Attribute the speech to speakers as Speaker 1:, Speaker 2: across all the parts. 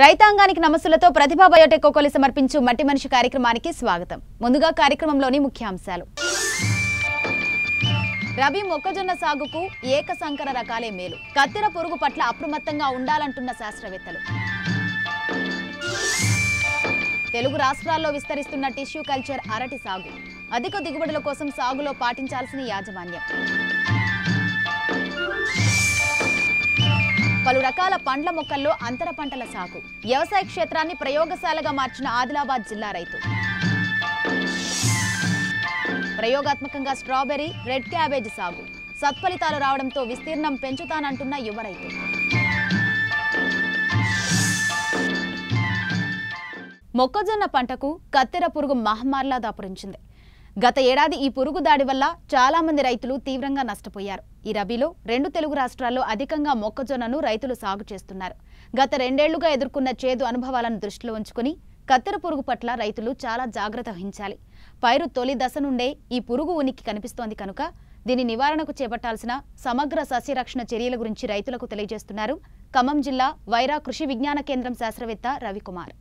Speaker 1: రైతాంగానికి నమస్సులతో ప్రతిభా బయోటెక్ కోకొలి సమర్పించు మట్టి మనిషి కార్యక్రమానికి స్వాగతం ముందుగా కార్యక్రమంలోని ముఖ్యాంశాలు రవి మొక్కజొన్న సాగుకు ఏక సంకర రకాలే మేలు కత్తెర పురుగు పట్ల అప్రమత్తంగా ఉండాలంటున్న శాస్త్రవేత్తలు తెలుగు రాష్ట్రాల్లో విస్తరిస్తున్న టిష్యూ కల్చర్ అరటి సాగు అధిక దిగుబడుల కోసం సాగులో పాటించాల్సిన యాజమాన్యం పలు రకాల పండ్ల మొక్కల్లో అంతర పంటల సాగు వ్యవసాయ క్షేత్రాన్ని ప్రయోగశాలగా మార్చిన ఆదిలాబాద్ జిల్లా రైతు ప్రయోగాత్మకంగా స్ట్రాబెర్రీ రెడ్ క్యాబేజ్ సాగు సత్ఫలితాలు రావడంతో విస్తీర్ణం పెంచుతానంటున్న యువ రైతు మొక్కజొన్న పంటకు కత్తెర పురుగు మహమ్మారిలా దాపురించింది గత ఏడాది ఈ పురుగు దాడి వల్ల చాలా మంది రైతులు తీవ్రంగా నష్టపోయారు ఈ రబీలో రెండు తెలుగు రాష్ట్రాల్లో అధికంగా మొక్కజొన్నను రైతులు సాగు చేస్తున్నారు గత రెండేళ్లుగా ఎదుర్కొన్న చేదు అనుభవాలను దృష్టిలో ఉంచుకుని కత్తెర పురుగు పట్ల రైతులు చాలా జాగ్రత్త వహించాలి పైరు తొలి దశ నుండే ఈ పురుగు ఉనికి కనిపిస్తోంది కనుక దీని నివారణకు చేపట్టాల్సిన సమగ్ర సస్యరక్షణ చర్యల గురించి రైతులకు తెలియజేస్తున్నారు ఖమ్మం జిల్లా వైరా కృషి విజ్ఞాన కేంద్రం శాస్త్రవేత్త రవికుమార్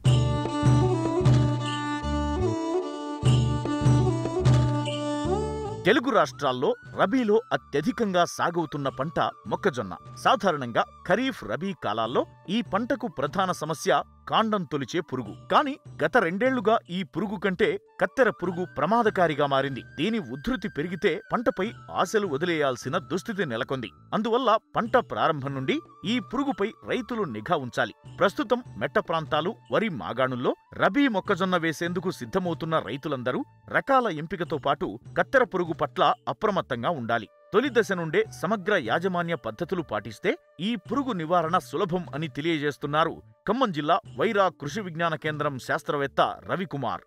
Speaker 2: తెలుగు రాష్ట్రాల్లో రబీలో అత్యధికంగా సాగవుతున్న పంట మొక్కజొన్న సాధారణంగా ఖరీఫ్ రబీ కాలాల్లో ఈ పంటకు ప్రధాన సమస్య కాండం తొలిచే పురుగు కాని గత రెండేళ్లుగా ఈ పురుగు కంటే కత్తెర పురుగు ప్రమాదకారిగా మారింది దీని ఉధృతి పెరిగితే పంటపై ఆశలు వదిలేయాల్సిన దుస్థితి నెలకొంది అందువల్ల పంట ప్రారంభం నుండి ఈ పురుగుపై రైతులు నిఘా ఉంచాలి ప్రస్తుతం మెట్ట ప్రాంతాలు వరి మాగాణుల్లో రబీ మొక్కజొన్న వేసేందుకు సిద్ధమవుతున్న రైతులందరూ రకాల ఎంపికతో పాటు కత్తెర పురుగు పట్ల అప్రమత్తంగా ఉండాలి తొలి దశ నుండే సమగ్ర యాజమాన్య పద్ధతులు పాటిస్తే ఈ పురుగు నివారణ సులభం అని తెలియజేస్తున్నారు ఖమ్మం జిల్లా వైరా కృషి విజ్ఞాన కేంద్రం శాస్త్రవేత్త రవికుమార్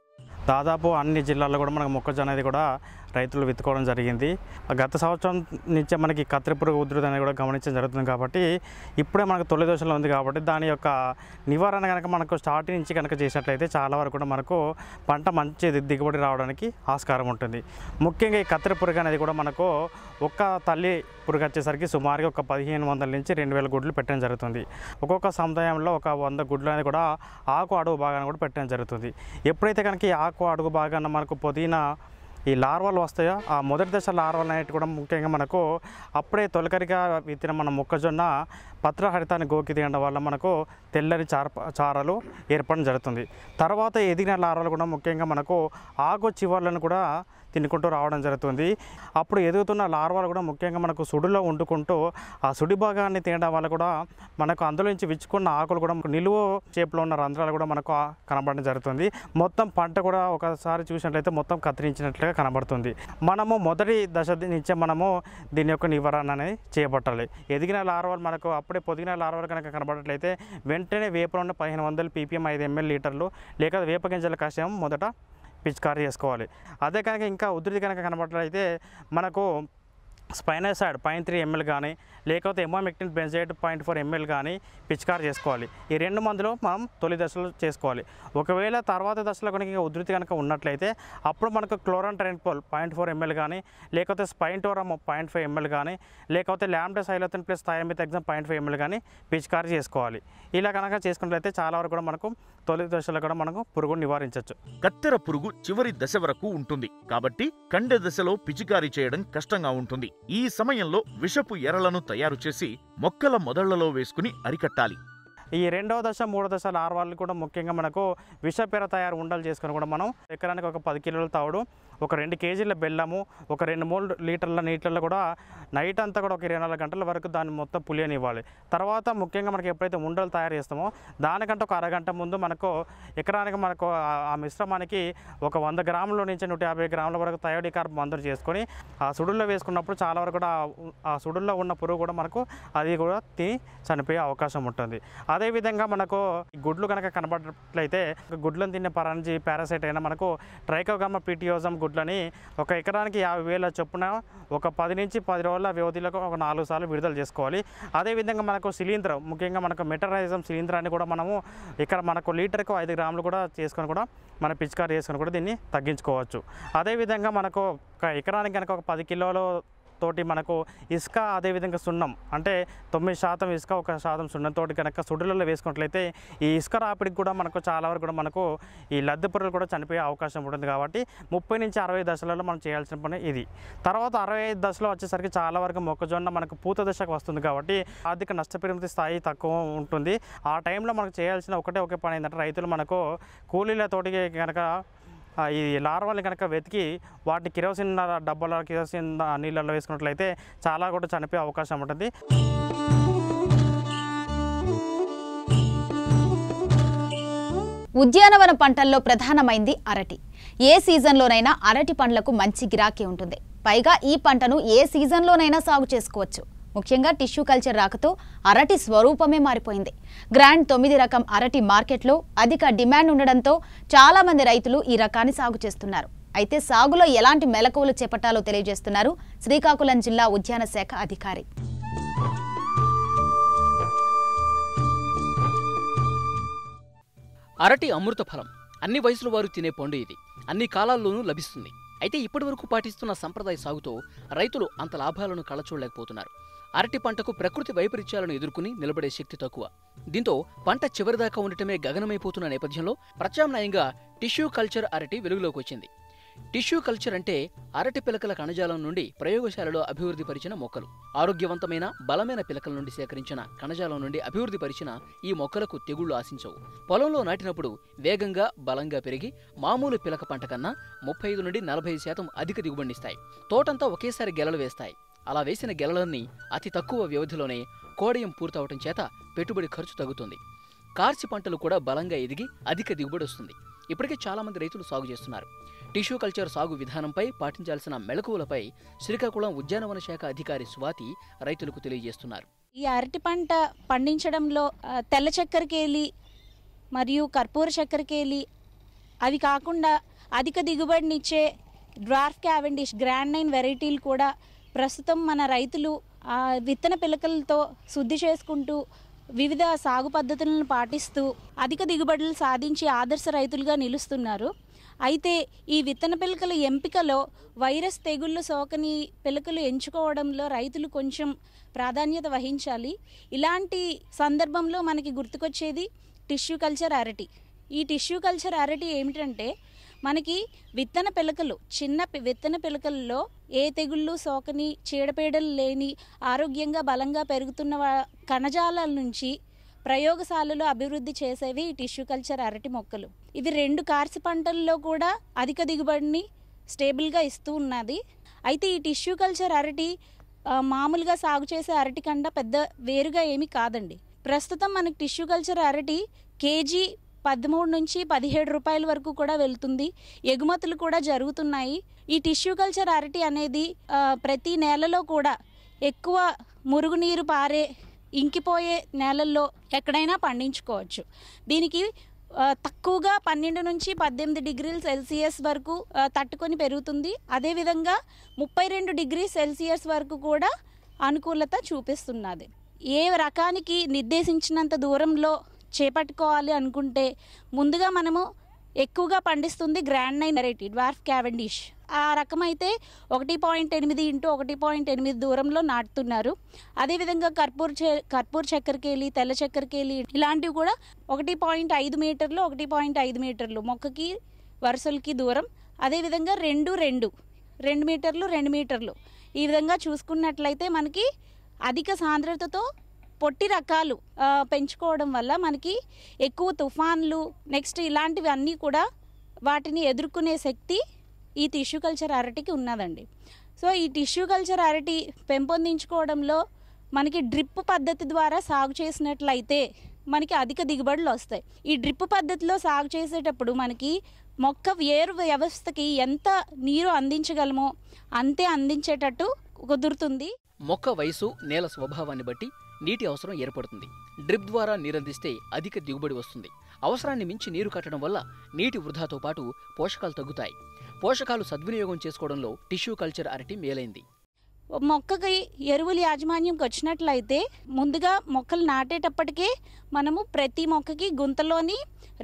Speaker 3: దాదాపు అన్ని జిల్లాల్లో కూడా మనకు మొక్కజొన్న అనేది కూడా రైతులు విత్తుకోవడం జరిగింది గత సంవత్సరం నుంచే మనకి కత్తిరిపురుగు ఉధృతి అనేది కూడా గమనించడం జరుగుతుంది కాబట్టి ఇప్పుడే మనకు తొలి దోషంలో ఉంది కాబట్టి దాని యొక్క నివారణ కనుక మనకు స్టార్ట్ నుంచి కనుక చేసినట్లయితే చాలా వరకు కూడా మనకు పంట మంచి దిగుబడి రావడానికి ఆస్కారం ఉంటుంది ముఖ్యంగా ఈ కత్తిరి పురుగు అనేది కూడా మనకు ఒక్క తల్లి పురుగు వచ్చేసరికి సుమారుగా ఒక పదిహేను వందల నుంచి రెండు వేల గుడ్లు పెట్టడం జరుగుతుంది ఒక్కొక్క సముదాయంలో ఒక వంద గుడ్లు అనేది కూడా ఆకు అడుగు భాగాన్ని కూడా పెట్టడం జరుగుతుంది ఎప్పుడైతే కనుక ఈ ఆకు అడుగు భాగాన్ని మనకు పుదీనా ఈ లార్వాలు వస్తాయో ఆ మొదటి దశ లార్వాలు అనేవి కూడా ముఖ్యంగా మనకు అప్పుడే తొలకరిగా విత్తిన మన మొక్కజొన్న పత్రహరితాన్ని గోకి తీయడం వల్ల మనకు తెల్లని చార చారలు ఏర్పడడం జరుగుతుంది తర్వాత ఎదిగిన లార్వాలు కూడా ముఖ్యంగా మనకు ఆకు చివర్లను కూడా తినుకుంటూ రావడం జరుగుతుంది అప్పుడు ఎదుగుతున్న లార్వాలు కూడా ముఖ్యంగా మనకు సుడిలో వండుకుంటూ ఆ సుడి భాగాన్ని తినడం వల్ల కూడా మనకు అందులోంచి విచ్చుకున్న ఆకులు కూడా నిలువ చేపలో ఉన్న రంధ్రాలు కూడా మనకు కనబడడం జరుగుతుంది మొత్తం పంట కూడా ఒకసారి చూసినట్లయితే మొత్తం కత్తిరించినట్లుగా కనబడుతుంది మనము మొదటి దశ నుంచే మనము దీని యొక్క నివారణ అనేది చేపట్టాలి ఎదిగిన లార్వాలు మనకు అప్పుడే పొదిగిన లార్వాలు కనుక కనబడట్లయితే వెంటనే వేపలో ఉన్న పదిహేను వందలు పీపీఎం ఐదు ఎంఎల్ లీటర్లు లేక వేప గింజల కషాయం మొదట పిచికారి చేసుకోవాలి అదే కనుక ఇంకా ఉధృతి కనుక కనబడినట్లయితే మనకు సైడ్ పాయింట్ త్రీ ఎంఎల్ కానీ లేకపోతే emamectin benzoate point four ML కానీ పిచికారు చేసుకోవాలి ఈ రెండు మందులు మనం తొలి దశలో చేసుకోవాలి ఒకవేళ తర్వాత దశలో కనుక ఉధృతి కనుక ఉన్నట్లయితే అప్పుడు మనకు chlorantraniliprole point four ML కానీ లేకపోతే స్పైంటోరమ్ పాయింట్ ఫైవ్ ఎంఎల్ కానీ లేకపోతే lambda cyhalothrin plus thiamethoxam point five ML కానీ పిచికారి చేసుకోవాలి ఇలా కనుక చేసుకున్నట్లయితే చాలా వరకు కూడా
Speaker 2: మనకు తొలి దశలో కూడా మనకు పురుగును నివారించవచ్చు కత్తెర పురుగు చివరి దశ వరకు ఉంటుంది కాబట్టి కండె దశలో పిచికారీ చేయడం కష్టంగా ఉంటుంది ఈ సమయంలో విషపు ఎరలను తయారు చేసి మొక్కల మొదళ్లలో వేసుకుని అరికట్టాలి ఈ రెండవ దశ మూడో దశ ఆరు
Speaker 3: కూడా ముఖ్యంగా మనకు విషపేర తయారు ఉండలు చేసుకుని కూడా మనం ఎకరానికి ఒక పది కిలోలు తవుడు ఒక రెండు కేజీల బెల్లము ఒక రెండు మూడు లీటర్ల నీటిలో కూడా నైట్ అంతా కూడా ఒక ఇరవై నాలుగు గంటల వరకు దాన్ని మొత్తం పులియని ఇవ్వాలి తర్వాత ముఖ్యంగా మనకి ఎప్పుడైతే ఉండలు తయారు చేస్తామో దానికంటే ఒక అరగంట ముందు మనకు ఎకరానికి మనకు ఆ మిశ్రమానికి ఒక వంద గ్రాముల నుంచి నూట యాభై గ్రాముల వరకు థయోడి కార్బ్ మందులు చేసుకొని ఆ సుడుల్లో వేసుకున్నప్పుడు చాలా వరకు కూడా ఆ సుడుల్లో ఉన్న పురుగు కూడా మనకు అది కూడా తిని చనిపోయే అవకాశం ఉంటుంది అదేవిధంగా మనకు గుడ్లు కనుక కనబడినట్లయితే గుడ్లను తినే పరంజీ పారాసైట్ అయినా మనకు ట్రైకోగామ పిటియోజం గుడ్ గుడ్లని ఒక ఎకరానికి యాభై వేల చొప్పున ఒక పది నుంచి పది రోజుల వ్యవధిలో ఒక నాలుగు సార్లు విడుదల చేసుకోవాలి అదేవిధంగా మనకు శిలీంద్రం ముఖ్యంగా మనకు మెటరైజం శిలీంద్రాన్ని కూడా మనము ఇక్కడ మనకు లీటర్కు ఐదు గ్రాములు కూడా చేసుకొని కూడా మన పిచికారి చేసుకొని కూడా దీన్ని తగ్గించుకోవచ్చు అదేవిధంగా మనకు ఒక ఎకరానికి కనుక ఒక పది కిలోలు తోటి మనకు ఇసుక అదేవిధంగా సున్నం అంటే తొమ్మిది శాతం ఇసుక ఒక శాతం సున్నంతో కనుక సుడులలో వేసుకున్నట్లయితే ఈ ఇసుక రాపిడికి కూడా మనకు చాలా వరకు కూడా మనకు ఈ లద్దె పురుగులు కూడా చనిపోయే అవకాశం ఉంటుంది కాబట్టి ముప్పై నుంచి అరవై దశలలో మనం చేయాల్సిన పని ఇది తర్వాత అరవై ఐదు దశలో వచ్చేసరికి చాలా వరకు మొక్కజొన్న మనకు పూత దశకు వస్తుంది కాబట్టి ఆర్థిక నష్టపరిమితి స్థాయి తక్కువ ఉంటుంది ఆ టైంలో మనకు చేయాల్సిన ఒకటే ఒకే పని ఏంటంటే రైతులు మనకు కూలీలతోటి కనుక ఈ లార్వాల్ని కనుక వెతికి వాటిని కిరోసిన్ డబ్బాల కిరోసిన్ నీళ్ళల్లో వేసుకున్నట్లయితే చాలా కూడా చనిపోయే అవకాశం ఉంటుంది
Speaker 1: ఉద్యానవన పంటల్లో ప్రధానమైంది అరటి ఏ సీజన్లోనైనా అరటి పండ్లకు మంచి గిరాకీ ఉంటుంది పైగా ఈ పంటను ఏ సీజన్లోనైనా సాగు చేసుకోవచ్చు ముఖ్యంగా టిష్యూ కల్చర్ రాకతో అరటి స్వరూపమే మారిపోయింది గ్రాండ్ తొమ్మిది రకం అరటి మార్కెట్లో అధిక డిమాండ్ ఉండడంతో చాలామంది రైతులు ఈ రకాన్ని సాగు చేస్తున్నారు అయితే సాగులో ఎలాంటి మెలకువలు చేపట్టాలో తెలియజేస్తున్నారు శ్రీకాకుళం జిల్లా ఉద్యాన శాఖ అధికారి
Speaker 4: అరటి అమృత ఫలం అన్ని వయసుల వారు తినే పండు ఇది అన్ని కాలాల్లోనూ లభిస్తుంది అయితే ఇప్పటి వరకు పాటిస్తున్న సంప్రదాయ సాగుతో రైతులు అంత లాభాలను కళ్ళచూడలేకపోతున్నారు అరటి పంటకు ప్రకృతి వైపరీత్యాలను ఎదుర్కొని నిలబడే శక్తి తక్కువ దీంతో పంట చివరిదాకా ఉండటమే గగనమైపోతున్న నేపథ్యంలో ప్రత్యామ్నాయంగా టిష్యూ కల్చర్ అరటి వెలుగులోకి వచ్చింది టిష్యూ కల్చర్ అంటే అరటి పిలకల కణజాలం నుండి ప్రయోగశాలలో అభివృద్ధి పరిచిన మొక్కలు ఆరోగ్యవంతమైన బలమైన పిలకల నుండి సేకరించిన కణజాలం నుండి అభివృద్ధి పరిచిన ఈ మొక్కలకు తెగుళ్లు ఆశించవు పొలంలో నాటినప్పుడు వేగంగా బలంగా పెరిగి మామూలు పిలక పంట కన్నా ముప్పై ఐదు నుండి నలభై శాతం అధిక దిగుబడినిస్తాయి తోటంతా ఒకేసారి గెలలు వేస్తాయి అలా వేసిన గెలలన్నీ అతి తక్కువ వ్యవధిలోనే కోడయం పూర్తవటం చేత పెట్టుబడి ఖర్చు తగ్గుతుంది కార్చి పంటలు కూడా బలంగా ఎదిగి అధిక దిగుబడి వస్తుంది ఇప్పటికే చాలామంది రైతులు సాగు చేస్తున్నారు టిష్యూ కల్చర్ సాగు విధానంపై పాటించాల్సిన మెళకువలపై శ్రీకాకుళం ఉద్యానవన శాఖ అధికారి స్వాతి రైతులకు తెలియజేస్తున్నారు
Speaker 5: ఈ అరటి పంట పండించడంలో తెల్ల చక్కెరకేలి మరియు కర్పూర చక్కెరకేలి అవి కాకుండా అధిక దిగుబడినిచ్చే డ్వార్ఫ్ క్యావెండిష్ గ్రాండ్ నైన్ వెరైటీలు కూడా ప్రస్తుతం మన రైతులు విత్తన పిలకలతో శుద్ధి చేసుకుంటూ వివిధ సాగు పద్ధతులను పాటిస్తూ అధిక దిగుబడులు సాధించి ఆదర్శ రైతులుగా నిలుస్తున్నారు అయితే ఈ విత్తన పిలకల ఎంపికలో వైరస్ తెగుళ్ళు సోకని పిలకలు ఎంచుకోవడంలో రైతులు కొంచెం ప్రాధాన్యత వహించాలి ఇలాంటి సందర్భంలో మనకి గుర్తుకొచ్చేది టిష్యూ కల్చర్ అరటి ఈ టిష్యూ కల్చర్ అరటి ఏమిటంటే మనకి విత్తన పిలకలు చిన్న విత్తన పిలకల్లో ఏ తెగుళ్ళు సోకని చీడపీడలు లేని ఆరోగ్యంగా బలంగా పెరుగుతున్న కణజాలాల నుంచి ప్రయోగశాలలో అభివృద్ధి చేసేవి టిష్యూ కల్చర్ అరటి మొక్కలు ఇవి రెండు కార్సి పంటల్లో కూడా అధిక దిగుబడిని స్టేబుల్గా ఇస్తూ ఉన్నది అయితే ఈ టిష్యూ కల్చర్ అరటి మామూలుగా సాగు చేసే అరటి కన్నా పెద్ద వేరుగా ఏమీ కాదండి ప్రస్తుతం మనకి టిష్యూ కల్చర్ అరటి కేజీ పదమూడు నుంచి పదిహేడు రూపాయల వరకు కూడా వెళ్తుంది ఎగుమతులు కూడా జరుగుతున్నాయి ఈ టిష్యూ కల్చర్ అరటి అనేది ప్రతి నేలలో కూడా ఎక్కువ మురుగునీరు పారే ఇంకిపోయే నేలల్లో ఎక్కడైనా పండించుకోవచ్చు దీనికి తక్కువగా పన్నెండు నుంచి పద్దెనిమిది డిగ్రీల సెల్సియస్ వరకు తట్టుకొని పెరుగుతుంది అదేవిధంగా ముప్పై రెండు డిగ్రీ సెల్సియస్ వరకు కూడా అనుకూలత చూపిస్తున్నది ఏ రకానికి నిర్దేశించినంత దూరంలో చేపట్టుకోవాలి అనుకుంటే ముందుగా మనము ఎక్కువగా పండిస్తుంది grand nine variety dwarf Cavendish ఆ రకం అయితే ఒకటి పాయింట్ ఎనిమిది ఇంటూ ఒకటి పాయింట్ ఎనిమిది దూరంలో నాటుతున్నారు అదేవిధంగా కర్పూర్ చే కర్పూర్ చక్కెరకేలి తెల్ల చక్కెరకేలి ఇలాంటివి కూడా ఒకటి పాయింట్ ఐదు మీటర్లు ఒకటి పాయింట్ ఐదు మీటర్లు మొక్కకి వరుసలకి దూరం అదేవిధంగా రెండు రెండు రెండు మీటర్లు రెండు మీటర్లు ఈ విధంగా చూసుకున్నట్లయితే మనకి అధిక సాంద్రతతో పొట్టి రకాలు పెంచుకోవడం వల్ల మనకి ఎక్కువ తుఫాన్లు నెక్స్ట్ ఇలాంటివి అన్నీ కూడా వాటిని ఎదుర్కొనే శక్తి ఈ టిష్యూ కల్చర్ అరటికి ఉన్నదండి సో ఈ టిష్యూ కల్చర్ అరటి పెంపొందించుకోవడంలో మనకి డ్రిప్ పద్ధతి ద్వారా సాగు చేసినట్లయితే మనకి అధిక దిగుబడులు వస్తాయి ఈ డ్రిప్ పద్ధతిలో సాగు చేసేటప్పుడు మనకి మొక్క వేరు వ్యవస్థకి ఎంత నీరు అందించగలమో అంతే అందించేటట్టు కుదురుతుంది
Speaker 4: మొక్క వయసు నేల స్వభావాన్ని బట్టి నీటి అవసరం ఏర్పడుతుంది డ్రిప్ ద్వారా నీరందిస్తే అధిక దిగుబడి వస్తుంది అవసరాన్ని మించి నీరు కట్టడం వల్ల నీటి వృధాతో పాటు పోషకాలు తగ్గుతాయి పోషకాలు సద్వినియోగం చేసుకోవడంలో టిష్యూ కల్చర్ అరటి మేలైంది
Speaker 5: మొక్కకి ఎరువులు యాజమాన్యంకి వచ్చినట్లయితే ముందుగా మొక్కలు నాటేటప్పటికే మనము ప్రతి మొక్కకి గుంతలోని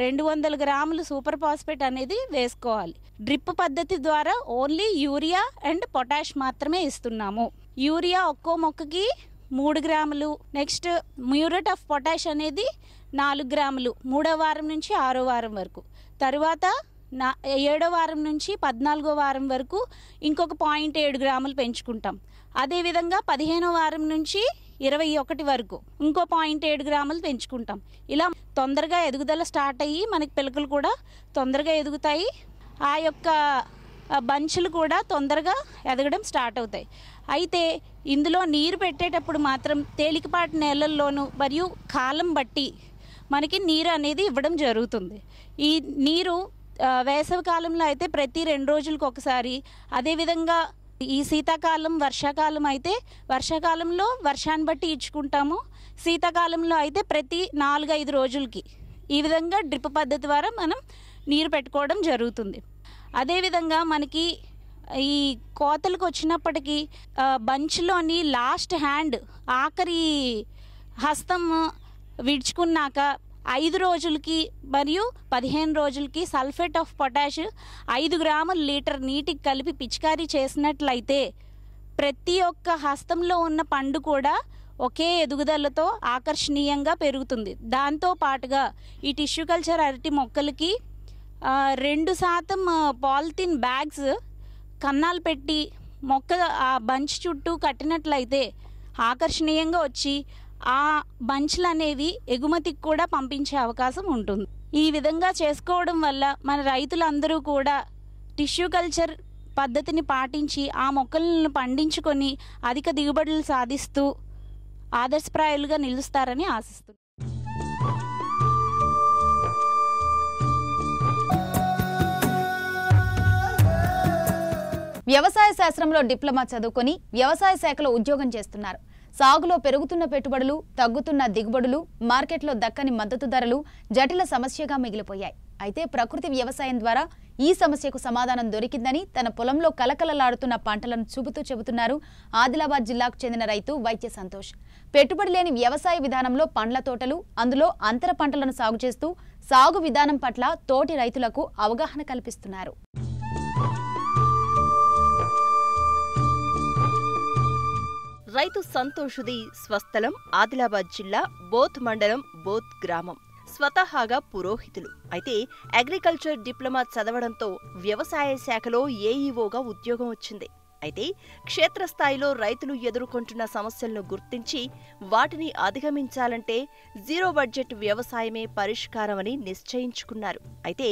Speaker 5: రెండు వందల గ్రాములు సూపర్ ఫాస్ఫేట్ అనేది వేసుకోవాలి డ్రిప్ పద్ధతి ద్వారా ఓన్లీ యూరియా అండ్ పొటాష్ మాత్రమే ఇస్తున్నాము యూరియా ఒక్కో మొక్కకి మూడు గ్రాములు నెక్స్ట్ మ్యూరేట్ ఆఫ్ పొటాష్ అనేది నాలుగు గ్రాములు మూడో వారం నుంచి ఆరో వారం వరకు తర్వాత నా ఏడో వారం నుంచి పద్నాలుగో వారం వరకు ఇంకొక పాయింట్ ఏడు గ్రాములు పెంచుకుంటాం అదేవిధంగా పదిహేనో వారం నుంచి ఇరవై ఒకటి వరకు ఇంకో పాయింట్ ఏడు గ్రాములు పెంచుకుంటాం ఇలా తొందరగా ఎదుగుదల స్టార్ట్ అయ్యి మనకి పిలకలు కూడా తొందరగా ఎదుగుతాయి ఆ యొక్క బంచులు కూడా తొందరగా ఎదగడం స్టార్ట్ అవుతాయి అయితే ఇందులో నీరు పెట్టేటప్పుడు మాత్రం తేలికపాటి నేలల్లోనూ మరియు కాలం బట్టి మనకి నీరు అనేది ఇవ్వడం జరుగుతుంది ఈ నీరు వేసవి కాలంలో అయితే ప్రతి రెండు రోజులకు ఒకసారి అదేవిధంగా ఈ శీతాకాలం వర్షాకాలం అయితే వర్షాకాలంలో వర్షాన్ని బట్టి ఇచ్చుకుంటాము శీతాకాలంలో అయితే ప్రతి నాలుగైదు రోజులకి ఈ విధంగా డ్రిప్ పద్ధతి ద్వారా మనం నీరు పెట్టుకోవడం జరుగుతుంది అదేవిధంగా మనకి ఈ కోతలకు వచ్చినప్పటికీ బంచ్లోని లాస్ట్ హ్యాండ్ ఆఖరి హస్తం విడుచుకున్నాక ఐదు రోజులకి మరియు పదిహేను రోజులకి సల్ఫేట్ ఆఫ్ పొటాష్ ఐదు గ్రాముల లీటర్ నీటికి కలిపి పిచికారీ చేసినట్లయితే ప్రతి ఒక్క హస్తంలో ఉన్న పండు కూడా ఒకే ఎదుగుదలతో ఆకర్షణీయంగా పెరుగుతుంది దాంతో పాటుగా ఈ టిష్యూ కల్చర్ అరటి మొక్కలకి రెండు శాతం పాలిథిన్ బ్యాగ్స్ కన్నాలు పెట్టి మొక్క ఆ బంచ్ చుట్టూ కట్టినట్లయితే ఆకర్షణీయంగా వచ్చి ఆ బంచ్లు అనేవి ఎగుమతికి కూడా పంపించే అవకాశం ఉంటుంది ఈ విధంగా చేసుకోవడం వల్ల మన రైతులందరూ కూడా టిష్యూ కల్చర్ పద్ధతిని పాటించి ఆ మొక్కలను పండించుకొని అధిక దిగుబడులు సాధిస్తూ ఆదర్శప్రాయాలుగా నిలుస్తారని ఆశిస్తుంది
Speaker 1: వ్యవసాయ శాస్త్రంలో డిప్లొమా చదువుకొని వ్యవసాయ శాఖలో ఉద్యోగం చేస్తున్నారు సాగులో పెరుగుతున్న పెట్టుబడులు తగ్గుతున్న దిగుబడులు మార్కెట్లో దక్కని మద్దతు ధరలు జటిల సమస్యగా మిగిలిపోయాయి అయితే ప్రకృతి వ్యవసాయం ద్వారా ఈ సమస్యకు సమాధానం దొరికిందని తన పొలంలో కలకలలాడుతున్న పంటలను చూపుతూ చెబుతున్నారు ఆదిలాబాద్ జిల్లాకు చెందిన రైతు వైద్య సంతోష్ పెట్టుబడి లేని వ్యవసాయ విధానంలో పండ్ల తోటలు అందులో అంతర పంటలను సాగు చేస్తూ సాగు విధానం పట్ల తోటి రైతులకు అవగాహన కల్పిస్తున్నారు
Speaker 6: రైతు సంతోషుది స్వస్థలం ఆదిలాబాద్ జిల్లా బోత్ మండలం బోత్ గ్రామం స్వతహాగా పురోహితులు అయితే అగ్రికల్చర్ డిప్లొమా చదవడంతో వ్యవసాయ శాఖలో ఏఈఓగా ఉద్యోగం వచ్చింది అయితే క్షేత్రస్థాయిలో రైతులు ఎదుర్కొంటున్న సమస్యలను గుర్తించి వాటిని అధిగమించాలంటే జీరో బడ్జెట్ వ్యవసాయమే పరిష్కారమని నిశ్చయించుకున్నారు అయితే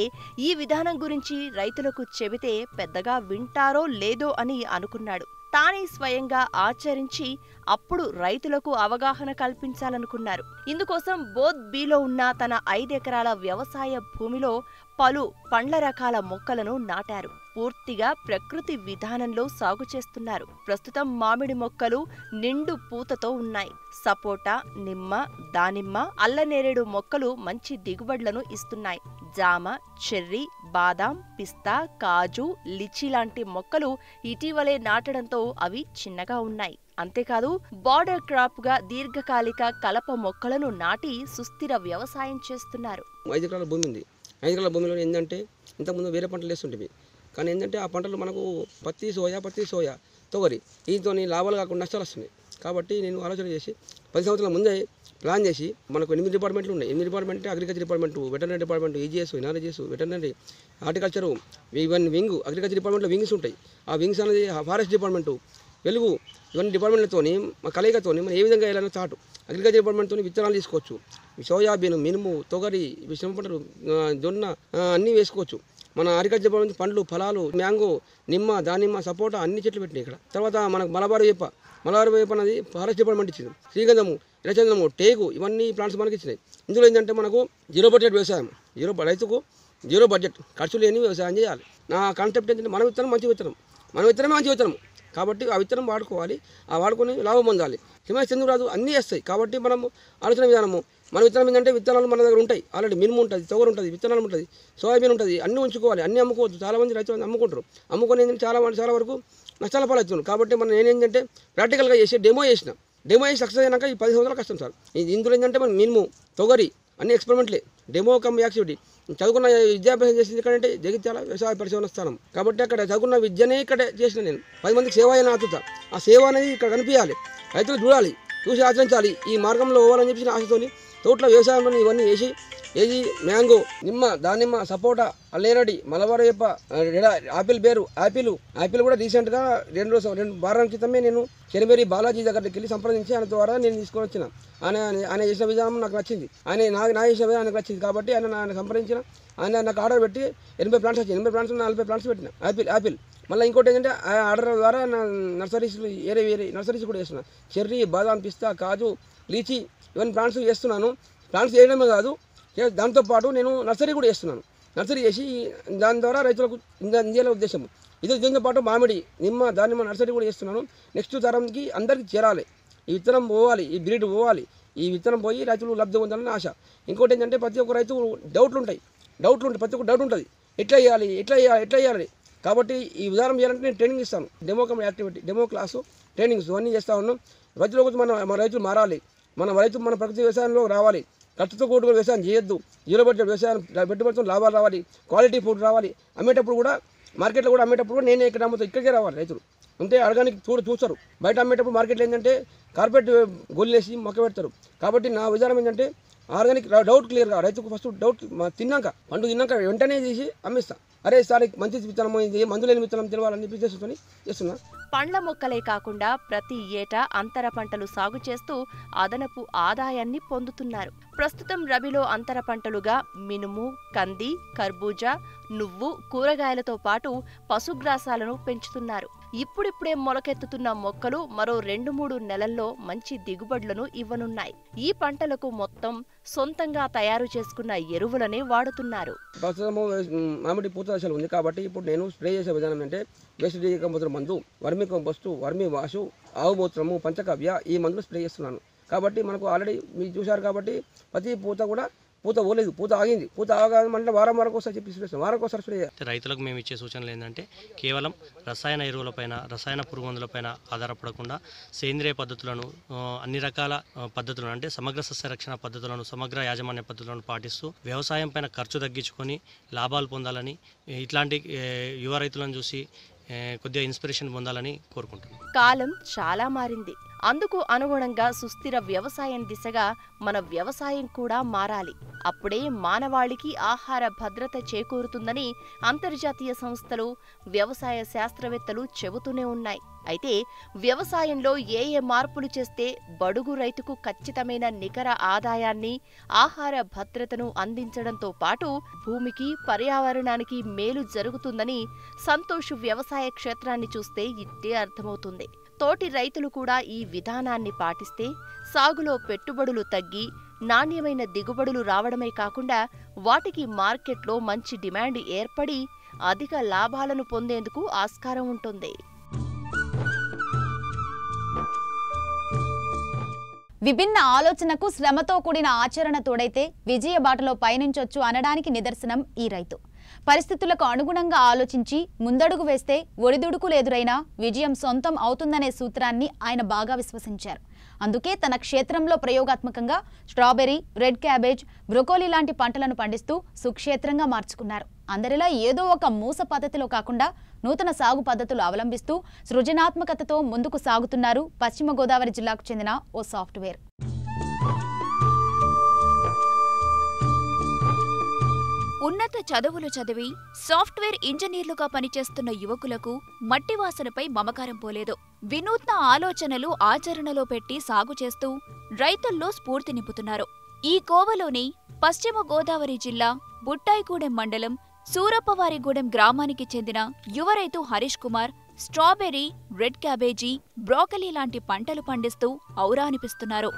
Speaker 6: ఈ విధానం గురించి రైతులకు చెబితే పెద్దగా వింటారో లేదో అని అనుకున్నాడు తానే స్వయంగా ఆచరించి అప్పుడు రైతులకు అవగాహన కల్పించాలనుకున్నారు ఇందుకోసం బోధ్ బీలో ఉన్న తన ఐదెకరాల వ్యవసాయ భూమిలో పలు పండ్ల రకాల మొక్కలను నాటారు పూర్తిగా ప్రకృతి విధానంలో సాగు చేస్తున్నారు ప్రస్తుతం మామిడి మొక్కలు నిండు పూతతో ఉన్నాయి సపోటా నిమ్మ దానిమ్మ అల్లనేరేడు మొక్కలు మంచి దిగుబడులను ఇస్తున్నాయి జామ చెర్రీ బాదాం పిస్తా కాజు లిచి లాంటి మొక్కలు ఇటీవలే నాటడంతో అవి చిన్నగా ఉన్నాయి అంతేకాదు బార్డర్ క్రాప్ గా దీర్ఘకాలిక కలప మొక్కలను నాటి సుస్థిర వ్యవసాయం చేస్తున్నారు
Speaker 7: ఐదు గల భూమిలో ఏంటంటే ఇంతకుముందు వేరే పంటలు వేస్తుంటివి కానీ ఏంటంటే ఆ పంటలు మనకు పత్తి సోయా పత్తి సోయా తొగరి దీంతో లాభాలు కాకుండా నష్టాలు వస్తున్నాయి కాబట్టి నేను ఆలోచన చేసి పది సంవత్సరాల ముందే ప్లాన్ చేసి మనకు ఎనిమిది డిపార్ట్మెంట్లు ఉన్నాయి ఎనిమిది department agriculture department veterinary department EGS e NRGS veterinary horticulture ఇవన్నీ వింగ్ అగ్రికల్చర్ డిపార్ట్మెంట్లో వింగ్స్ ఉంటాయి ఆ వింగ్స్ అనేది ఫారెస్ట్ డిపార్ట్మెంటు వెలుగు ఇవన్నీ డిపార్ట్మెంట్లతోని మా కలయికతోని మనం ఏ విధంగా వెళ్ళాలని థాట్ అగ్రికల్చర్ డిపార్ట్మెంట్తో విత్తనాలు తీసుకోవచ్చు సోయాబీన్ మినుము తొగరి విషమ పంటలు జొన్న అన్నీ వేసుకోవచ్చు మన అరికజ్జ నుంచి పండ్లు ఫలాలు మ్యాంగో నిమ్మ దానిమ్మ సపోటా అన్ని చెట్లు పెట్టినాయి ఇక్కడ తర్వాత మనకు మలబారు వేప మలబారు వేప అనేది ఫారెస్ట్ డిపార్ట్మెంట్ ఇచ్చింది శ్రీగంధము ఎలచందము టేకు ఇవన్నీ ప్లాంట్స్ మనకి ఇచ్చినాయి ఇందులో ఏంటంటే మనకు జీరో బడ్జెట్ వ్యవసాయం జీరో రైతుకు జీరో బడ్జెట్ ఖర్చు లేని వ్యవసాయం చేయాలి నా కాన్సెప్ట్ ఏంటంటే మన విత్తనం మంచి విత్తనం మన విత్తనమే మంచి విత్తనం కాబట్టి ఆ విత్తనం వాడుకోవాలి ఆ వాడుకొని లాభం పొందాలి హిమాయ రాదు అన్నీ వేస్తాయి కాబట్టి మనము ఆలోచన విధానము మన విత్తనం ఏంటంటే విత్తనాలు మన దగ్గర ఉంటాయి ఆల్రెడీ మినుము ఉంటుంది తొగరు ఉంటుంది విత్తనాలు ఉంటుంది సోయాబీన్ ఉంటుంది అన్నీ ఉంచుకోవాలి అన్నీ అమ్ముకోవచ్చు చాలామంది రైతులు అమ్ముకుంటారు అమ్ముకొని ఏంటంటే చాలా చాలా వరకు నష్టాల పాలవుతున్నారు కాబట్టి మనం ఏంటంటే ప్రాక్టికల్గా చేసి డెమో చేసిన డెమో చేసి సక్సెస్ అయినాక ఈ పది సంవత్సరాలు కష్టం సార్ ఇందులో ఏంటంటే మనం మినుము తొగరి అన్ని ఎక్స్పెరిమెంట్లే డెమో కమ్ యాక్టివిటీ చదువుకున్న విద్యాభ్యాసం చేసింది ఎక్కడంటే జగిత్యాల వ్యవసాయ పరిశోధన స్థానం కాబట్టి అక్కడ చదువుకున్న విద్యనే ఇక్కడ చేసిన నేను పది మందికి సేవ అయిన ఆతృత ఆ సేవ అనేది ఇక్కడ కనిపించాలి రైతులు చూడాలి చూసి ఆచరించాలి ఈ మార్గంలో పోవాలని చెప్పిన ఆశతోని తోట్లో వ్యవసాయంలో ఇవన్నీ వేసి ఏది మ్యాంగో నిమ్మ దానిమ్మ సపోటా అల్లేరడి మలబార చేప ఆపిల్ బేరు ఆపిల్ ఆపిల్ కూడా రీసెంట్గా రెండు రోజు రెండు వారం క్రితమే నేను చెరుమేరి బాలాజీ దగ్గరికి వెళ్ళి సంప్రదించి ఆయన ద్వారా నేను తీసుకొని వచ్చిన ఆయన ఆయన చేసిన విధానం నాకు నచ్చింది ఆయన నాకు నా చేసిన విధానం నాకు నచ్చింది కాబట్టి ఆయన ఆయన సంప్రదించిన ఆయన నాకు ఆర్డర్ పెట్టి ఎనభై ప్లాంట్స్ వచ్చాయి ఎనభై ప్లాంట్స్ నలభై ప్లాంట్స్ పెట్టిన ఆపిల్ ఆపిల్ మళ్ళీ ఇంకోటి ఏంటంటే ఆ ఆర్డర్ ద్వారా నా వేరే వేరే నర్సరీస్ కూడా వేసిన చెర్రీ బాదాం పిస్తా కాజు లీచీ ఇవన్నీ ప్లాంట్స్ చేస్తున్నాను ప్లాంట్స్ చేయడమే కాదు దాంతోపాటు నేను నర్సరీ కూడా చేస్తున్నాను నర్సరీ చేసి దాని ద్వారా రైతులకు అందేలా ఉద్దేశం ఇది దీంతో పాటు మామిడి నిమ్మ దానిమ్మ నర్సరీ కూడా చేస్తున్నాను నెక్స్ట్ తరంకి అందరికీ చేరాలి ఈ విత్తనం పోవాలి ఈ బ్రీడ్ పోవాలి ఈ విత్తనం పోయి రైతులు లబ్ధి పొందాలని ఆశ ఇంకోటి ఏంటంటే ప్రతి ఒక్క రైతు డౌట్లు ఉంటాయి డౌట్లు ఉంటాయి ప్రతి ఒక్క డౌట్ ఉంటుంది ఎట్లా చేయాలి ఎట్లా చేయాలి ఎట్లా చేయాలి కాబట్టి ఈ విధానం చేయాలంటే నేను ట్రైనింగ్ ఇస్తాను demo activity demo class trainings ఇవన్నీ చేస్తా ఉన్నాం రైతుల గురించి మన మన రైతులు మారాలి మన రైతు మన ప్రకృతి వ్యవసాయంలో రావాలి ఖర్చుతో కూడుకుని వ్యవసాయం చేయొద్దు జీరో బడ్జెట్ వ్యవసాయం పెట్టుబడితో లాభాలు రావాలి క్వాలిటీ ఫుడ్ రావాలి అమ్మేటప్పుడు కూడా మార్కెట్లో కూడా అమ్మేటప్పుడు కూడా నేనే ఇక్కడ అమ్ముతాను ఇక్కడికే రావాలి రైతులు అంటే ఆర్గానిక్ చూడు చూస్తారు బయట అమ్మేటప్పుడు మార్కెట్లో ఏంటంటే కార్పొరేట్ గొల్లేసి మొక్క పెడతారు కాబట్టి నా విధానం ఏంటంటే ఆర్గానిక్ డౌట్ క్లియర్గా రైతుకు ఫస్ట్ డౌట్ తిన్నాక పండు తిన్నాక వెంటనే తీసి అమ్మిస్తాను అరే సార్ మంచి విత్తనం మందులేని విత్తనం తెలవాలని చెప్పి చేస్తున్నా చేస్తున్నా
Speaker 6: పండ్ల మొక్కలే కాకుండా ప్రతి ఏటా అంతర పంటలు సాగు చేస్తూ అదనపు ఆదాయాన్ని పొందుతున్నారు ప్రస్తుతం రబీలో అంతర పంటలుగా మినుము కంది కర్బూజా నువ్వు కూరగాయలతో పాటు పశుగ్రాసాలను పెంచుతున్నారు ఇప్పుడిప్పుడే మొలకెత్తుతున్న మొక్కలు మరో రెండు మూడు నెలల్లో మంచి దిగుబడులను ఇవ్వనున్నాయి ఈ పంటలకు మొత్తం సొంతంగా తయారు చేసుకున్న ఎరువులనే వాడుతున్నారు
Speaker 7: ప్రస్తుతము మామిడి పూత దశలు ఉంది కాబట్టి ఇప్పుడు నేను స్ప్రే చేసే విధానం అంటే వేస్ట్ డీకంపోస్టర్ మందు వర్మి కంపోస్టు వర్మి వాషు ఆవు మూత్రము పంచకవ్య ఈ మందులు స్ప్రే చేస్తున్నాను కాబట్టి మనకు ఆల్రెడీ మీరు చూశారు కాబట్టి ప్రతి పూత కూడా పూత పోలేదు పూత ఆగింది పూత ఆగాలి మళ్ళీ వారం వారకు ఒకసారి చెప్పి వారం ఒకసారి స్ప్రే
Speaker 3: రైతులకు మేము ఇచ్చే సూచనలు ఏంటంటే కేవలం రసాయన ఎరువులపైన రసాయన పురుగుమందులపైన ఆధారపడకుండా సేంద్రియ పద్ధతులను అన్ని రకాల పద్ధతులను అంటే సమగ్ర సస్య రక్షణ పద్ధతులను సమగ్ర యాజమాన్య పద్ధతులను పాటిస్తూ వ్యవసాయం పైన ఖర్చు తగ్గించుకొని లాభాలు పొందాలని ఇట్లాంటి యువ రైతులను చూసి కొద్దిగా ఇన్స్పిరేషన్ పొందాలని కోరుకుంటున్నాను
Speaker 6: కాలం చాలా మారింది అందుకు అనుగుణంగా సుస్థిర వ్యవసాయం దిశగా మన వ్యవసాయం కూడా మారాలి అప్పుడే మానవాళికి ఆహార భద్రత చేకూరుతుందని అంతర్జాతీయ సంస్థలు వ్యవసాయ శాస్త్రవేత్తలు చెబుతూనే ఉన్నాయి అయితే వ్యవసాయంలో ఏ ఏ మార్పులు చేస్తే బడుగు రైతుకు ఖచ్చితమైన నికర ఆదాయాన్ని ఆహార భద్రతను అందించడంతో పాటు భూమికి పర్యావరణానికి మేలు జరుగుతుందని సంతోష్ వ్యవసాయ క్షేత్రాన్ని చూస్తే ఇట్టే అర్థమవుతుంది తోటి రైతులు కూడా ఈ విధానాన్ని పాటిస్తే సాగులో పెట్టుబడులు తగ్గి నాణ్యమైన దిగుబడులు రావడమే కాకుండా వాటికి మార్కెట్లో మంచి డిమాండ్ ఏర్పడి అధిక లాభాలను పొందేందుకు ఆస్కారం ఉంటుంది
Speaker 1: విభిన్న ఆలోచనకు శ్రమతో కూడిన ఆచరణ తోడైతే విజయ బాటలో పయనించొచ్చు అనడానికి నిదర్శనం ఈ రైతు పరిస్థితులకు అనుగుణంగా ఆలోచించి ముందడుగు వేస్తే ఒడిదుడుకులు ఎదురైనా విజయం సొంతం అవుతుందనే సూత్రాన్ని ఆయన బాగా విశ్వసించారు అందుకే తన క్షేత్రంలో ప్రయోగాత్మకంగా స్ట్రాబెర్రీ రెడ్ క్యాబేజ్ బ్రొకోలీ లాంటి పంటలను పండిస్తూ సుక్షేత్రంగా మార్చుకున్నారు అందరిలా ఏదో ఒక మూస పద్ధతిలో కాకుండా నూతన సాగు పద్ధతులు అవలంబిస్తూ సృజనాత్మకతతో ముందుకు సాగుతున్నారు పశ్చిమ గోదావరి జిల్లాకు చెందిన ఓ సాఫ్ట్వేర్
Speaker 8: ఉన్నత చదువులు చదివి సాఫ్ట్వేర్ ఇంజనీర్లుగా పనిచేస్తున్న యువకులకు మట్టి మమకారం పోలేదు వినూత్న ఆలోచనలు ఆచరణలో పెట్టి సాగు చేస్తూ రైతుల్లో స్ఫూర్తి నింపుతున్నారు ఈ కోవలోని పశ్చిమ గోదావరి జిల్లా బుట్టాయిగూడెం మండలం సూరప్పవారిగూడెం గ్రామానికి చెందిన యువ రైతు Harish Kumar strawberry red cabbage broccoli లాంటి పంటలు పండిస్తూ ఔరానిపిస్తున్నారు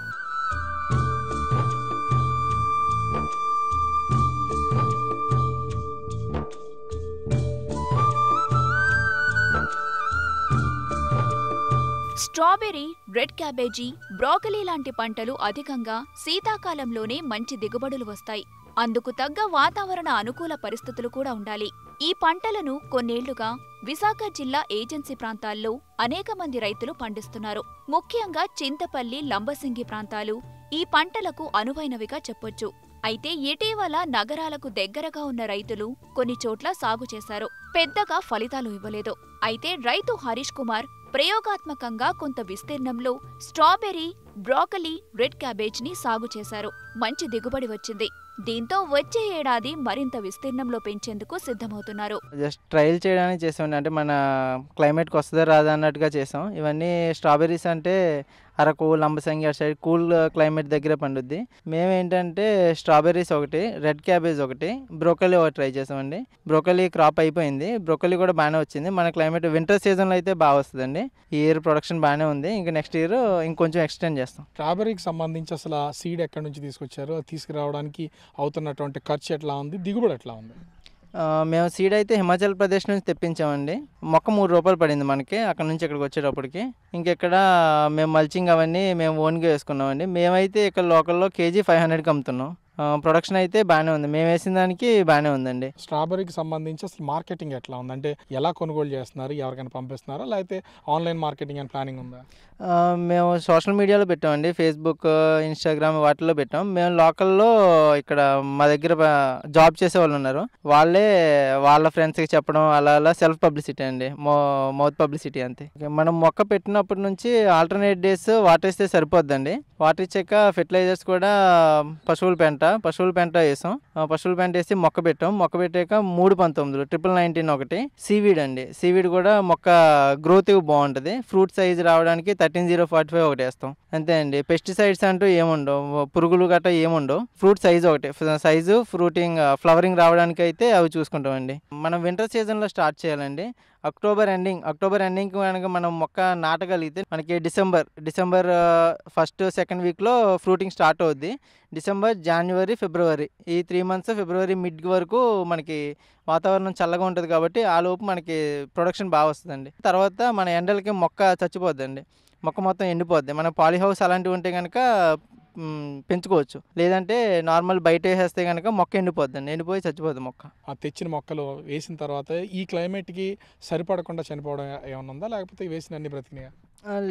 Speaker 8: స్ట్రాబెర్రీ రెడ్ క్యాబేజీ బ్రోకలీ లాంటి పంటలు అధికంగా శీతాకాలంలోనే మంచి దిగుబడులు వస్తాయి అందుకు తగ్గ వాతావరణ అనుకూల పరిస్థితులు కూడా ఉండాలి ఈ పంటలను కొన్నేళ్లుగా విశాఖ జిల్లా ఏజెన్సీ ప్రాంతాల్లో అనేక మంది రైతులు పండిస్తున్నారు ముఖ్యంగా చింతపల్లి లంబసింగి ప్రాంతాలు ఈ పంటలకు అనువైనవిగా చెప్పొచ్చు అయితే ఇటీవల నగరాలకు దగ్గరగా ఉన్న రైతులు కొన్ని చోట్ల సాగు చేశారు పెద్దగా ఫలితాలు ఇవ్వలేదు అయితే రైతు హరీష్ కుమార్ ప్రయోగాత్మకంగా కొంత విస్తీర్ణంలో స్ట్రాబెర్రీ బ్రాకలీ రెడ్ క్యాబేజ్ ని సాగు చేశారు మంచి దిగుబడి వచ్చింది దీంతో వచ్చే ఏడాది మరింత విస్తీర్ణంలో పెంచేందుకు సిద్ధమవుతున్నారు
Speaker 9: జస్ట్ ట్రయల్ చేయడానికి చేసాం అంటే మన క్లైమేట్కి వస్తుందా రాదా అన్నట్టుగా చేసాం ఇవన్నీ స్ట్రాబెర్రీస్ అంటే అరకు లంబసంగి అటు సైడ్ కూల్ క్లైమేట్ దగ్గర పండుద్ది మేమేంటంటే స్ట్రాబెర్రీస్ ఒకటి రెడ్ క్యాబేజ్ ఒకటి బ్రోకలీ ఒకటి ట్రై చేసామండి బ్రోకలీ క్రాప్ అయిపోయింది బ్రోకలీ కూడా బాగానే వచ్చింది మన క్లైమేట్ వింటర్ సీజన్లో అయితే బాగా వస్తుందండి ఈ ఇయర్ ప్రొడక్షన్ బాగానే ఉంది ఇంకా నెక్స్ట్ ఇయర్ ఇంకొంచెం ఎక్స్టెండ్ చేస్తాం స్ట్రాబెర్రీకి
Speaker 10: సంబంధించి అసలు సీడ్ ఎక్కడి నుంచి తీసుకొచ్చారు తీసుకురావడానికి అవుతున్నటువంటి ఖర్చు ఎట్లా ఉంది దిగుబడి ఎట్లా ఉంది
Speaker 9: మేము సీడ్ అయితే హిమాచల్ ప్రదేశ్ నుంచి తెప్పించామండి మొక్క మూడు రూపాయలు పడింది మనకి అక్కడ నుంచి ఇక్కడికి వచ్చేటప్పటికి ఇంకెక్కడ మేము మల్చింగ్ అవన్నీ మేము ఓన్గా వేసుకున్నామండి మేమైతే ఇక్కడ లోకల్లో కేజీ ఫైవ్ హండ్రెడ్కి అమ్ముతున్నాం ప్రొడక్షన్ అయితే బాగానే ఉంది మేము వేసిన దానికి బాగానే ఉందండి స్ట్రాబెరీకి సంబంధించి అసలు మార్కెటింగ్ ఎట్లా ఉంది అంటే ఎలా కొనుగోలు చేస్తున్నారు ఎవరికైనా పంపిస్తున్నారా
Speaker 10: లేకపోతే ఆన్లైన్ మార్కెటింగ్ అండ్ ప్లానింగ్ ఉందా
Speaker 9: మేము సోషల్ మీడియాలో పెట్టామండి ఫేస్బుక్ ఇన్స్టాగ్రామ్ వాటిలో పెట్టాం మేము లోకల్లో ఇక్కడ మా దగ్గర జాబ్ చేసే వాళ్ళు ఉన్నారు వాళ్ళే వాళ్ళ ఫ్రెండ్స్కి చెప్పడం అలా అలా సెల్ఫ్ పబ్లిసిటీ అండి మో మౌత్ పబ్లిసిటీ అంతే మనం మొక్క పెట్టినప్పటి నుంచి ఆల్టర్నేట్ డేస్ వాటర్ ఇస్తే సరిపోద్దండి వాటర్ ఇచ్చాక ఫెర్టిలైజర్స్ కూడా పశువుల పెంట పశువుల పెంట వేసాం పశువుల పెంట వేసి మొక్క పెట్టాం మొక్క పెట్టాక మూడు పంతొమ్మిదిలో ట్రిపుల్ నైన్టీన్ ఒకటి సీవీడ్ అండి సీవీడ్ కూడా మొక్క గ్రోత్ బాగుంటుంది ఫ్రూట్ సైజ్ రావడానికి thirty thirteen zero forty five ఒకటి వేస్తాం అంతే అండి పెస్టిసైడ్స్ అంటూ ఏముండవు పురుగులు గట్రా ఏముండవు ఫ్రూట్ సైజు ఒకటే సైజు ఫ్రూటింగ్ ఫ్లవరింగ్ రావడానికి అయితే అవి చూసుకుంటామండి మనం వింటర్ సీజన్లో స్టార్ట్ చేయాలండి అక్టోబర్ ఎండింగ్ అక్టోబర్ ఎండింగ్కి కనుక మనం మొక్క నాటగలిగితే మనకి డిసెంబర్ డిసెంబర్ ఫస్ట్ సెకండ్ వీక్లో ఫ్రూటింగ్ స్టార్ట్ అవుద్ది డిసెంబర్ జనవరి ఫిబ్రవరి ఈ త్రీ మంత్స్ ఫిబ్రవరి మిడ్ వరకు మనకి వాతావరణం చల్లగా ఉంటుంది కాబట్టి ఆ లోపు మనకి ప్రొడక్షన్ బాగా వస్తుందండి తర్వాత మన ఎండలకి మొక్క చచ్చిపోద్దండి మొక్క మొత్తం ఎండిపోద్ది మన పాలీహౌస్ అలాంటివి ఉంటే కనుక పెంచుకోవచ్చు లేదంటే నార్మల్ బయట వేసేస్తే కనుక మొక్క ఎండిపోద్దండి ఎండిపోయి చచ్చిపోద్ది
Speaker 10: మొక్క ఆ తెచ్చిన మొక్కలు వేసిన తర్వాత ఈ క్లైమేట్కి సరిపడకుండా చనిపోవడం ఏమైనా ఉందా లేకపోతే వేసిన అన్ని బ్రతికినాయా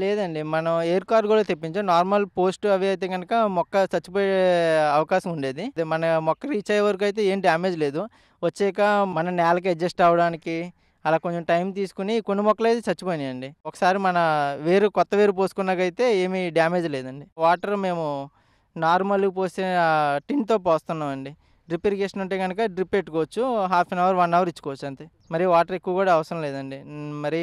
Speaker 9: లేదండి మనం ఎయిర్ కార్ కూడా తెప్పించాం నార్మల్ పోస్ట్ అవి అయితే కనుక మొక్క చచ్చిపోయే అవకాశం ఉండేది మన మొక్క రీచ్ అయ్యే వరకు అయితే ఏం డ్యామేజ్ లేదు వచ్చాక మన నేలకి అడ్జస్ట్ అవ్వడానికి అలా కొంచెం టైం తీసుకుని కొన్ని మొక్కలు అయితే చచ్చిపోయినాయండి ఒకసారి మన వేరు కొత్త వేరు పోసుకున్నాకైతే ఏమీ డ్యామేజ్ లేదండి వాటర్ మేము నార్మల్గా పోసే టిన్తో పోస్తున్నామండి డ్రిప్ ఇరిగేషన్ ఉంటే కనుక డ్రిప్ పెట్టుకోవచ్చు half an hour one hour ఇచ్చుకోవచ్చు అంతే మరి వాటర్ ఎక్కువ కూడా అవసరం లేదండి మరి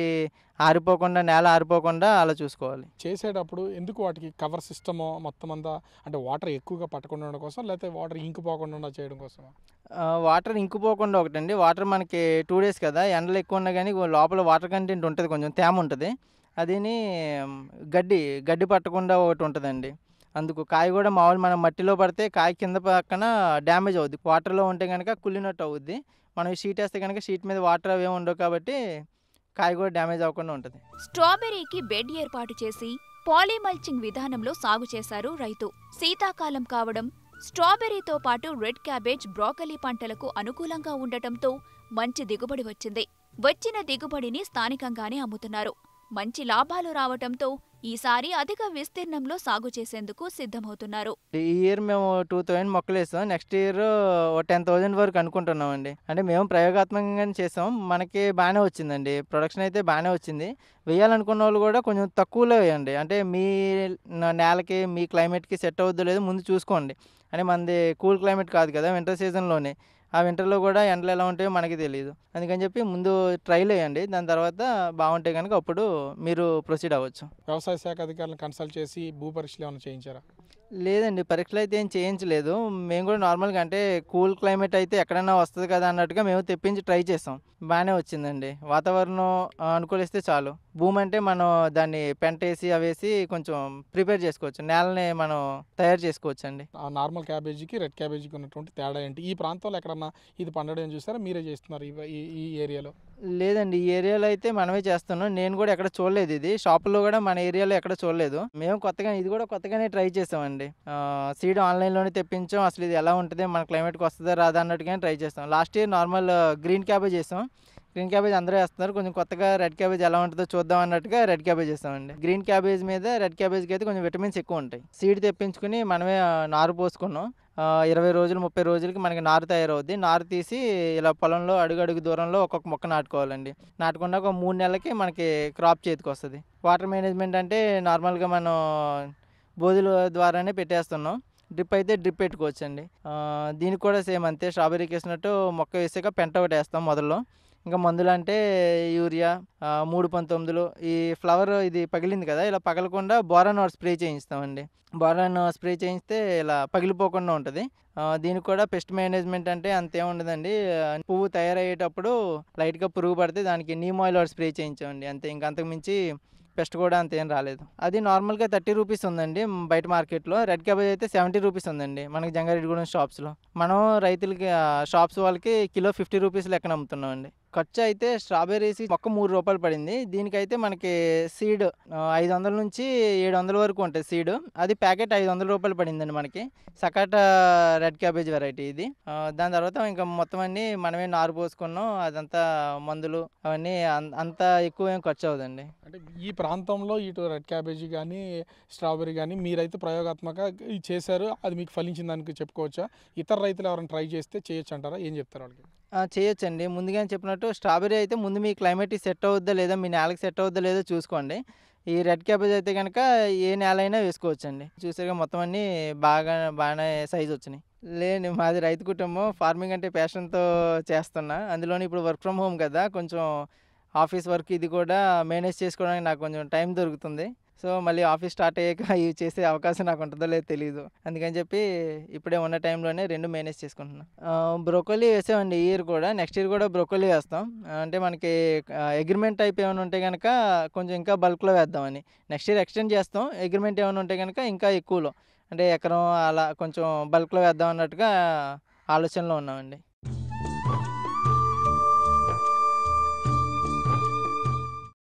Speaker 9: ఆరిపోకుండా నేల ఆరిపోకుండా అలా చూసుకోవాలి చేసేటప్పుడు ఎందుకు వాటికి కవర్ సిస్టమ్ మొత్తం అంతా అంటే
Speaker 10: వాటర్ ఎక్కువగా పట్టకుండా
Speaker 9: ఉండడం కోసం లేకపోతే వాటర్ ఇంకిపోకుండా చేయడం కోసం వాటర్ ఇంకిపోకుండా ఒకటండి వాటర్ మనకి టూ డేస్ కదా ఎండలు ఎక్కువ ఉన్నా కానీ లోపల వాటర్ కంటెంట్ ఉంటుంది కొంచెం తేమ ఉంటుంది అదిని గడ్డి గడ్డి పట్టకుండా ఒకటి ఉంటుందండి అందుకు కాయ కూడా మామూలు మనం మట్టిలో పడితే కాయ కింద పక్కన డ్యామేజ్ అవుద్ది వాటర్లో ఉంటే కనుక కుళ్ళినట్టు అవుద్ది మనం షీట్ వేస్తే కనుక షీట్ మీద వాటర్ అవి ఉండవు కాబట్టి కాయ కూడా డ్యామేజ్ అవ్వకుండా ఉంటుంది
Speaker 8: స్ట్రాబెర్రీకి బెడ్ ఏర్పాటు చేసి పాలీమల్చింగ్ విధానంలో సాగు చేశారు రైతు శీతాకాలం కావడం స్ట్రాబెర్రీతో పాటు రెడ్ క్యాబేజ్ బ్రోకలీ పంటలకు అనుకూలంగా ఉండటంతో మంచి దిగుబడి వచ్చింది వచ్చిన దిగుబడిని స్థానికంగానే అమ్ముతున్నారు మంచి లాభాలు రావటంతో ఈసారి అధిక విస్తీర్ణంలో సాగు చేసేందుకు సిద్ధమవుతున్నారు
Speaker 9: ఈ ఇయర్ మేము టూ థౌజండ్ మొక్కలు వేస్తాం నెక్స్ట్ ఇయర్ టెన్ థౌజండ్ వరకు అనుకుంటున్నాం అండి అంటే మేము ప్రయోగాత్మకంగా చేసాం మనకి బాగానే వచ్చిందండి ప్రొడక్షన్ అయితే బాగానే వచ్చింది వేయాలనుకున్న వాళ్ళు కూడా కొంచెం తక్కువలో వేయండి అంటే మీ నేలకి మీ క్లైమేట్కి సెట్ అవుద్దో లేదో ముందు చూసుకోండి అంటే మనది కూల్ క్లైమేట్ కాదు కదా వింటర్ సీజన్లోనే ఆ వింటర్లో కూడా ఎండలు ఎలా ఉంటాయో మనకి తెలియదు అందుకని చెప్పి ముందు ట్రైల్ వేయండి దాని తర్వాత బాగుంటే కనుక అప్పుడు మీరు ప్రొసీడ్ అవ్వచ్చు
Speaker 10: వ్యవసాయ శాఖ అధికారులను కన్సల్ట్ చేసి భూ పరీక్షలు ఏమైనా చేయించారా
Speaker 9: లేదండి పరీక్షలు అయితే ఏం చేయించలేదు మేము కూడా నార్మల్గా అంటే కూల్ క్లైమేట్ అయితే ఎక్కడైనా వస్తుంది కదా అన్నట్టుగా మేము తెప్పించి ట్రై చేస్తాం బాగానే వచ్చిందండి వాతావరణం అనుకూలిస్తే చాలు భూమి అంటే మనం దాన్ని పెంటేసి అవేసి కొంచెం ప్రిపేర్ చేసుకోవచ్చు నేలని మనం తయారు చేసుకోవచ్చు అండి ఆ నార్మల్ క్యాబేజీకి రెడ్ క్యాబేజీకి ఉన్నటువంటి తేడా ఏంటి ఈ ప్రాంతంలో ఎక్కడన్నా ఇది
Speaker 10: పండడం చూసారా మీరే చేస్తున్నారు ఈ ఈ ఏరియాలో
Speaker 9: లేదండి ఈ ఏరియాలో అయితే మనమే చేస్తున్నాం నేను కూడా ఎక్కడ చూడలేదు ఇది షాపులో కూడా మన ఏరియాలో ఎక్కడ చూడలేదు మేము కొత్తగా ఇది కూడా కొత్తగానే ట్రై చేసామండి సీడ్ ఆన్లైన్లోనే తెప్పించాం అసలు ఇది ఎలా ఉంటుంది మన క్లైమేట్కి వస్తుందా రాదా అన్నట్టుగానే ట్రై చేస్తాం last year normal green cabbage చేసాం గ్రీన్ క్యాబేజ్ అందరూ వేస్తున్నారు కొంచెం కొత్తగా రెడ్ క్యాబేజ్ ఎలా ఉంటుందో చూద్దాం అన్నట్టుగా రెడ్ క్యాబేజ్ చేస్తామండి గ్రీన్ క్యాబేజ్ మీద రెడ్ క్యాబేజ్కి అయితే కొంచెం విటమిన్స్ ఎక్కువ ఉంటాయి సీడ్ తెప్పించుకుని మనమే నారు పోసుకున్నాం ఇరవై రోజులు ముప్పై రోజులకి మనకి నారు తయారవుద్ది నారు తీసి ఇలా పొలంలో అడుగడుగు దూరంలో ఒక్కొక్క మొక్క నాటుకోవాలండి నాటకుండా ఒక మూడు నెలలకి మనకి క్రాప్ చేతికి వస్తుంది వాటర్ మేనేజ్మెంట్ అంటే నార్మల్గా మనం బోధుల ద్వారానే పెట్టేస్తున్నాం డ్రిప్ అయితే డ్రిప్ పెట్టుకోవచ్చండి దీనికి కూడా సేమ్ అంతే స్ట్రాబెరీకి వేసినట్టు మొక్క వేసాక పెంట ఒకటి వేస్తాం మొదల్లో ఇంకా మందులు అంటే యూరియా మూడు పంతొమ్మిదిలో ఈ ఫ్లవర్ ఇది పగిలింది కదా ఇలా పగలకుండా బోరాన్ వాడు స్ప్రే చేయిస్తామండి బోరాన్ స్ప్రే చేయిస్తే ఇలా పగిలిపోకుండా ఉంటుంది దీనికి కూడా పెస్ట్ మేనేజ్మెంట్ అంటే అంతే ఉండదండి పువ్వు తయారయ్యేటప్పుడు లైట్గా పురుగు పడితే దానికి నీమ్ ఆయిల్ వాడు స్ప్రే చేయించామండి అంతే ఇంకా అంతకుమించి పెస్ట్ కూడా అంతేం రాలేదు అది నార్మల్గా థర్టీ రూపీస్ ఉందండి బయట మార్కెట్లో రెడ్ క్యాబేజ్ అయితే సెవెంటీ రూపీస్ ఉందండి మనకి జంగారెడ్డిగూడెం షాప్స్లో మనం రైతులకి షాప్స్ వాళ్ళకి కిలో ఫిఫ్టీ రూపీస్ లెక్కన అమ్ముతున్నాం అండి ఖర్చు అయితే స్ట్రాబెర్రీస్ మొక్క మూడు రూపాయలు పడింది దీనికైతే మనకి సీడ్ ఐదు వందల నుంచి ఏడు వందల వరకు ఉంటుంది సీడ్ అది ప్యాకెట్ ఐదు వందల రూపాయలు పడిందండి మనకి సకాట రెడ్ క్యాబేజ్ వెరైటీ ఇది దాని తర్వాత ఇంకా మొత్తం అన్ని మనమే నారు పోసుకున్నాం అదంతా మందులు అవన్నీ అంత ఎక్కువ ఏం ఖర్చు అవుతుంది అంటే ఈ ప్రాంతంలో ఇటు రెడ్ క్యాబేజీ కానీ స్ట్రాబెర్రీ కానీ మీరైతే ప్రయోగాత్మక
Speaker 10: చేశారు అది మీకు ఫలించిందని చెప్పుకోవచ్చా ఇతర రైతులు ఎవరైనా ట్రై చేస్తే చేయొచ్చు అంటారా ఏం చెప్తారు వాళ్ళకి
Speaker 9: చేయొచ్చండి ముందుగానే చెప్పినట్టు స్ట్రాబెరీ అయితే ముందు మీ క్లైమేట్కి సెట్ అవుద్దా లేదా మీ నేలకు సెట్ అవుద్దా లేదో చూసుకోండి ఈ రెడ్ క్యాబేజ్ అయితే కనుక ఏ నేల అయినా వేసుకోవచ్చండి చూసారుగా మొత్తం అన్నీ బాగా బాగానే సైజ్ వచ్చినాయి లేని మాది రైతు కుటుంబం ఫార్మింగ్ అంటే ప్యాషన్తో చేస్తున్నా అందులోని ఇప్పుడు వర్క్ ఫ్రమ్ హోమ్ కదా కొంచెం ఆఫీస్ వర్క్ ఇది కూడా మేనేజ్ చేసుకోవడానికి నాకు కొంచెం టైం దొరుకుతుంది సో మళ్ళీ ఆఫీస్ స్టార్ట్ అయ్యాక ఇవి చేసే అవకాశం నాకు ఉంటుందో లేదో తెలియదు అందుకని చెప్పి ఇప్పుడే ఉన్న టైంలోనే రెండు మేనేజ్ చేసుకుంటున్నాను బ్రోకోలీ వేసామండి ఈ ఇయర్ కూడా నెక్స్ట్ ఇయర్ కూడా బ్రోకోలీ వేస్తాం అంటే మనకి అగ్రిమెంట్ టైప్ ఏమైనా ఉంటే కనుక కొంచెం ఇంకా బల్క్లో వేద్దామని నెక్స్ట్ ఇయర్ ఎక్స్టెండ్ చేస్తాం అగ్రిమెంట్ ఏమైనా ఉంటే కనుక ఇంకా ఎక్కువలో అంటే ఎకరం అలా కొంచెం బల్క్లో వేద్దాం అన్నట్టుగా ఆలోచనలో ఉన్నామండి